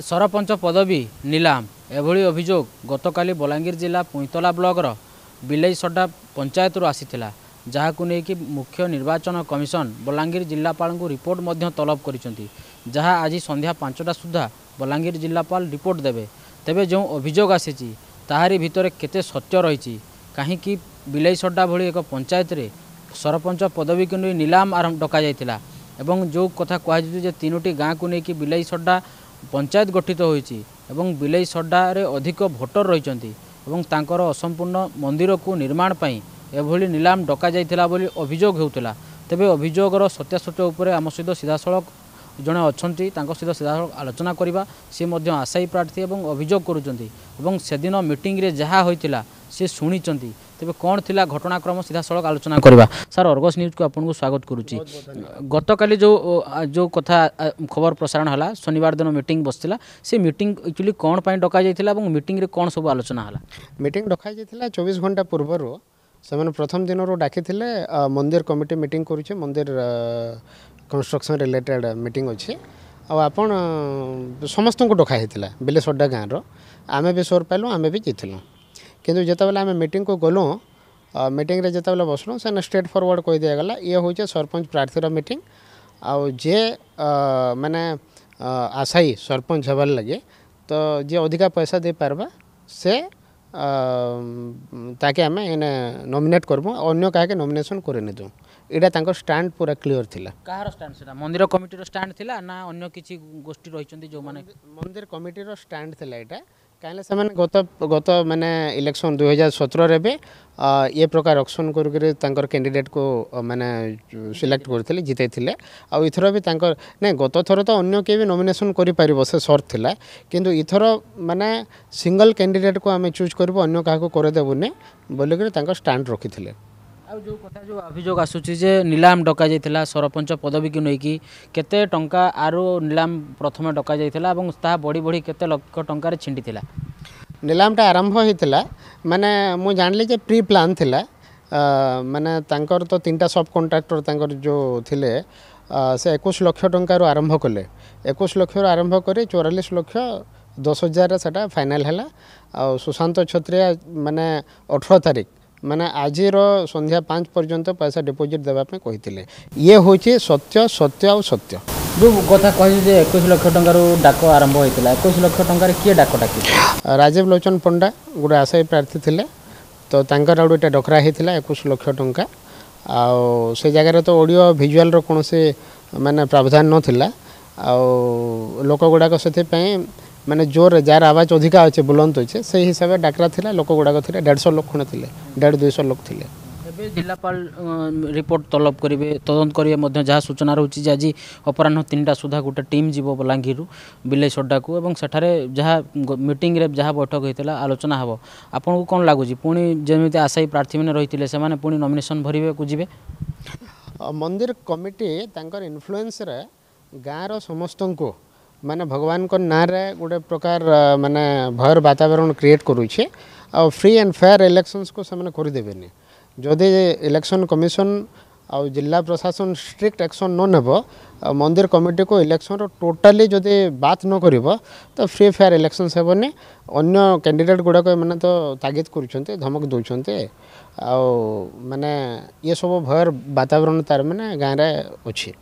ସରପଞ୍ଚ ପଦବୀ ନିଲାମ ଏଭଳି ଅଭିଯୋଗ ଗତକାଲି ବଲାଙ୍ଗୀର ଜିଲ୍ଲା ପୁଇଁତଲା ବ୍ଲକର ବିଲେଇସଡ଼ା ପଞ୍ଚାୟତରୁ ଆସିଥିଲା ଯାହାକୁ ନେଇକି ମୁଖ୍ୟ ନିର୍ବାଚନ କମିଶନ ବଲାଙ୍ଗୀର ଜିଲ୍ଲାପାଳଙ୍କୁ ରିପୋର୍ଟ ମଧ୍ୟ ତଲବ କରିଛନ୍ତି ଯାହା ଆଜି ସନ୍ଧ୍ୟା ପାଞ୍ଚଟା ସୁଦ୍ଧା ବଲାଙ୍ଗୀର ଜିଲ୍ଲାପାଳ ରିପୋର୍ଟ ଦେବେ ତେବେ ଯେଉଁ ଅଭିଯୋଗ ଆସିଛି ତାହାରି ଭିତରେ କେତେ ସତ୍ୟ ରହିଛି କାହିଁକି ବିଲେଇସଡ଼ା ଭଳି ଏକ ପଞ୍ଚାୟତରେ ସରପଞ୍ଚ ପଦବୀକୁ ନେଇ ନିଲାମ ଆରମ୍ଭ ଡକାଯାଇଥିଲା ଏବଂ ଯେଉଁ କଥା କୁହାଯାଇଛି ଯେ ତିନୋଟି ଗାଁକୁ ନେଇକି ବିଲେଇସଡ଼ା ପଞ୍ଚାୟତ ଗଠିତ ହୋଇଛି ଏବଂ ବିଲେଇ ସଡ଼ାରେ ଅଧିକ ଭୋଟର ରହିଛନ୍ତି ଏବଂ ତାଙ୍କର ଅସମ୍ପୂର୍ଣ୍ଣ ମନ୍ଦିରକୁ ନିର୍ମାଣ ପାଇଁ ଏଭଳି ନିଲାମ ଡକାଯାଇଥିଲା ବୋଲି ଅଭିଯୋଗ ହେଉଥିଲା ତେବେ ଅଭିଯୋଗର ସତ୍ୟାସତ୍ୟ ଉପରେ ଆମ ସହିତ ସିଧାସଳଖ জনে অত সিধা আলোচনা করা সি আশায়ী প্রার্থী এবং অভিযোগ করছেন এবং সেদিন মিটিংরে যা হয়েছিল সে শুনেছেন তবে কোণ লা ঘটনাক্রম সিধা সড়ক আলোচনা করা স্যার অর্গস নিউজ কু আপনার স্বাগত করছি গতকাল যে কথা খবর প্রসারণ হল শনিবার দিন মিটিং বসছিল সে মিটিং একচুয়ালি কোণ ডকা যাই এবং মিটিংরে কোণ সব আলোচনা হল মিটিং ডকা যাই চব্বিশ ঘন্টা পূর্বর সে প্রথম দিনর ডাকি মন্দির কমিটি মিটিং করছে মন্দির कन्स्ट्रक्शन रिलेटेड मीटिंग अच्छे आप समस्त को डकाही बिलेसडा गाँव रमे भी सोर पाइल आम भी जीतलु कितु जो आम मीट को गलु मीटरे जो बसलू से स्ट्रेट फरवर्ड कह दिगला ये हूँ सरपंच प्रार्थी मीट आए मैंने आशायी सरपंच हबार लगे तो जी अधिका पैसा दे पार्बा से তাকে আমি এনে নমিনেট করবো অন্য কাহাকে নমিনেসন করে নেদু এটা তাঁর স্ট্যান্ড পুরা ক্লিয়র লা কাহার স্ট্যান্ড সেটা মন্দির কমিটির স্ট্যান্ড লা না অন্য কিছু গোষ্ঠী রয়েছেন যে মানে মন্দির কমিটির স্ট্যান্ড লা এটা କାହିଁକି ସେମାନେ ଗତ ଗତ ମାନେ ଇଲେକ୍ସନ୍ ଦୁଇ ହଜାର ସତରରେ ବି ଏ ପ୍ରକାର ଅକ୍ସନ୍ କରିକରି ତାଙ୍କର କ୍ୟାଣ୍ଡିଡେଟ୍କୁ ମାନେ ସିଲେକ୍ଟ କରିଥିଲେ ଜିତେଇଥିଲେ ଆଉ ଏଥର ବି ତାଙ୍କର ନାଇଁ ଗତ ଥର ତ ଅନ୍ୟ କିଏ ବି ନମିନେସନ୍ କରିପାରିବ ସେ ସର୍ଟ ଥିଲା କିନ୍ତୁ ଏଥର ମାନେ ସିଙ୍ଗଲ୍ କ୍ୟାଣ୍ଡିଡେଟ୍କୁ ଆମେ ଚୁଜ୍ କରିବୁ ଅନ୍ୟ କାହାକୁ କରିଦେବୁନି ବୋଲିକରି ତାଙ୍କ ଷ୍ଟାଣ୍ଡ ରଖିଥିଲେ ଆଉ ଯେଉଁ କଥା ଯେଉଁ ଅଭିଯୋଗ ଆସୁଛି ଯେ ନିଲାମ ଡକାଯାଇଥିଲା ସରପଞ୍ଚ ପଦବୀକୁ ନେଇକି କେତେ ଟଙ୍କା ଆରୁ ନିଲାମ ପ୍ରଥମେ ଡକାଯାଇଥିଲା ଏବଂ ତାହା ବଢ଼ି ବଢ଼ି କେତେ ଲକ୍ଷ ଟଙ୍କାରେ ଛିଣ୍ଡିଥିଲା ନିଲାମଟା ଆରମ୍ଭ ହୋଇଥିଲା ମାନେ ମୁଁ ଜାଣିଲି ଯେ ପ୍ରି ପ୍ଲାନ୍ ଥିଲା ମାନେ ତାଙ୍କର ତ ତିନିଟା ସବ୍ କଣ୍ଟ୍ରାକ୍ଟର ତାଙ୍କର ଯେଉଁ ଥିଲେ ସେ ଏକୋଇଶ ଲକ୍ଷ ଟଙ୍କାରୁ ଆରମ୍ଭ କଲେ ଏକୋଇଶ ଲକ୍ଷରୁ ଆରମ୍ଭ କରି ଚଉରାଳିଶ ଲକ୍ଷ ଦଶ ହଜାରରେ ସେଇଟା ଫାଇନାଲ୍ ହେଲା ଆଉ ସୁଶାନ୍ତ ଛତ୍ରିଆ ମାନେ ଅଠର ତାରିଖ ମାନେ ଆଜିର ସନ୍ଧ୍ୟା ପାଞ୍ଚ ପର୍ଯ୍ୟନ୍ତ ପଇସା ଡିପୋଜିଟ୍ ଦେବା ପାଇଁ କହିଥିଲେ ଇଏ ହେଉଛି ସତ୍ୟ ସତ୍ୟ ଆଉ ସତ୍ୟ ଯେଉଁ କଥା କହିଛି ଯେ ଏକୋଇଶ ଲକ୍ଷ ଟଙ୍କାରୁ ଡାକ ଆରମ୍ଭ ହୋଇଥିଲା ଏକୋଇଶ ଲକ୍ଷ ଟଙ୍କାରେ କିଏ ଡାକ ଡାକି ରାଜୀବ ଲୋଚନ ପଣ୍ଡା ଗୋଟେ ଆଶାୟୀ ପ୍ରାର୍ଥୀ ଥିଲେ ତ ତାଙ୍କର ଆଉ ଗୋଟେ ଡକରା ହେଇଥିଲା ଏକୋଇଶ ଲକ୍ଷ ଟଙ୍କା ଆଉ ସେ ଜାଗାରେ ତ ଅଡ଼ିଓ ଭିଜୁଆଲ୍ର କୌଣସି ମାନେ ପ୍ରାବଧାନ ନଥିଲା ଆଉ ଲୋକଗୁଡ଼ାକ ସେଥିପାଇଁ ମାନେ ଜୋରରେ ଯାହାର ଆବାଜ ଅଧିକା ଅଛି ବୁଲନ୍ଦ ଅଛି ସେଇ ହିସାବରେ ଡାକରା ଥିଲା ଲୋକ ଗୁଡ଼ାକ ଥିଲେ ଦେଢ଼ଶହ ଲୋକ ଖଣ୍ଡେ ଥିଲେ ଦେଢ଼ ଦୁଇଶହ ଲୋକ ଥିଲେ ଏବେ ଜିଲ୍ଲାପାଳ ରିପୋର୍ଟ ତଲବ କରିବେ ତଦନ୍ତ କରିବେ ମଧ୍ୟ ଯାହା ସୂଚନା ରହୁଛି ଯେ ଆଜି ଅପରାହ୍ନ ତିନିଟା ସୁଦ୍ଧା ଗୋଟେ ଟିମ୍ ଯିବ ବଲାଙ୍ଗୀରରୁ ବିଲେଇ ସଡ଼ାକୁ ଏବଂ ସେଠାରେ ଯାହା ମିଟିଂରେ ଯାହା ବୈଠକ ହୋଇଥିଲା ଆଲୋଚନା ହେବ ଆପଣଙ୍କୁ କ'ଣ ଲାଗୁଛି ପୁଣି ଯେମିତି ଆଶାୟୀ ପ୍ରାର୍ଥୀମାନେ ରହିଥିଲେ ସେମାନେ ପୁଣି ନମିନେସନ୍ ଭରିବାକୁ ଯିବେ ମନ୍ଦିର କମିଟି ତାଙ୍କର ଇନଫ୍ଲୁଏନ୍ସରେ ଗାଁର ସମସ୍ତଙ୍କୁ मैंने भगवान को ना रे गोटे प्रकार मान भयर वातावरण क्रिएट करुचे आ फ्री एंड फेयर इलेक्शन को से करदेवे जदि इलेक्शन कमिशन आ जिला प्रशासन स्ट्रिक्ट एक्शन न नब मंदिर कमिटी को इलेक्शन टोटाली जदि बात न कर तो फ्री फेयर इलेक्शन हेबन अन्य कैंडिडेट गुड़ाक मैंने तो तागिद कर धमक आ आने ये सब भयर वातावरण तार मैंने गाँव में अच्छे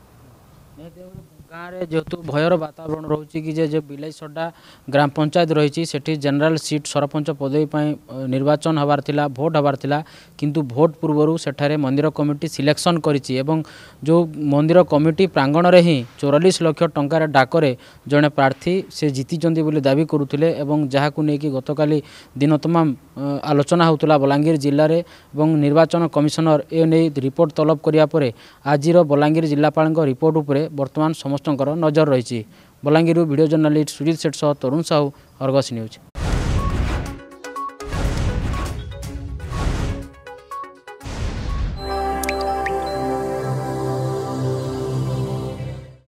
ଗାଁରେ ଯେହେତୁ ଭୟର ବାତାବରଣ ରହୁଛି କି ଯେ ବିଲେଇ ସଡ଼ା ଗ୍ରାମ ପଞ୍ଚାୟତ ରହିଛି ସେଠି ଜେନେରାଲ ସିଟ୍ ସରପଞ୍ଚ ପଦବୀ ପାଇଁ ନିର୍ବାଚନ ହେବାର ଥିଲା ଭୋଟ୍ ହେବାର ଥିଲା କିନ୍ତୁ ଭୋଟ୍ ପୂର୍ବରୁ ସେଠାରେ ମନ୍ଦିର କମିଟି ସିଲେକ୍ସନ୍ କରିଛି ଏବଂ ଯେଉଁ ମନ୍ଦିର କମିଟି ପ୍ରାଙ୍ଗଣରେ ହିଁ ଚଉରାଳିଶ ଲକ୍ଷ ଟଙ୍କାର ଡାକରେ ଜଣେ ପ୍ରାର୍ଥୀ ସେ ଜିତିଛନ୍ତି ବୋଲି ଦାବି କରୁଥିଲେ ଏବଂ ଯାହାକୁ ନେଇକି ଗତକାଲି ଦିନ ତମାମ ଆଲୋଚନା ହେଉଥିଲା ବଲାଙ୍ଗୀର ଜିଲ୍ଲାରେ ଏବଂ ନିର୍ବାଚନ କମିଶନର ଏ ନେଇ ରିପୋର୍ଟ ତଲବ କରିବା ପରେ ଆଜିର ବଲାଙ୍ଗୀର ଜିଲ୍ଲାପାଳଙ୍କ ରିପୋର୍ଟ ଉପରେ ବର୍ତ୍ତମାନ ସମସ୍ତ नजर रहेछ बलाङीरु भिडियो जर्ना सुजित सेठ सह तरुण साहु अर्गसी न्यूज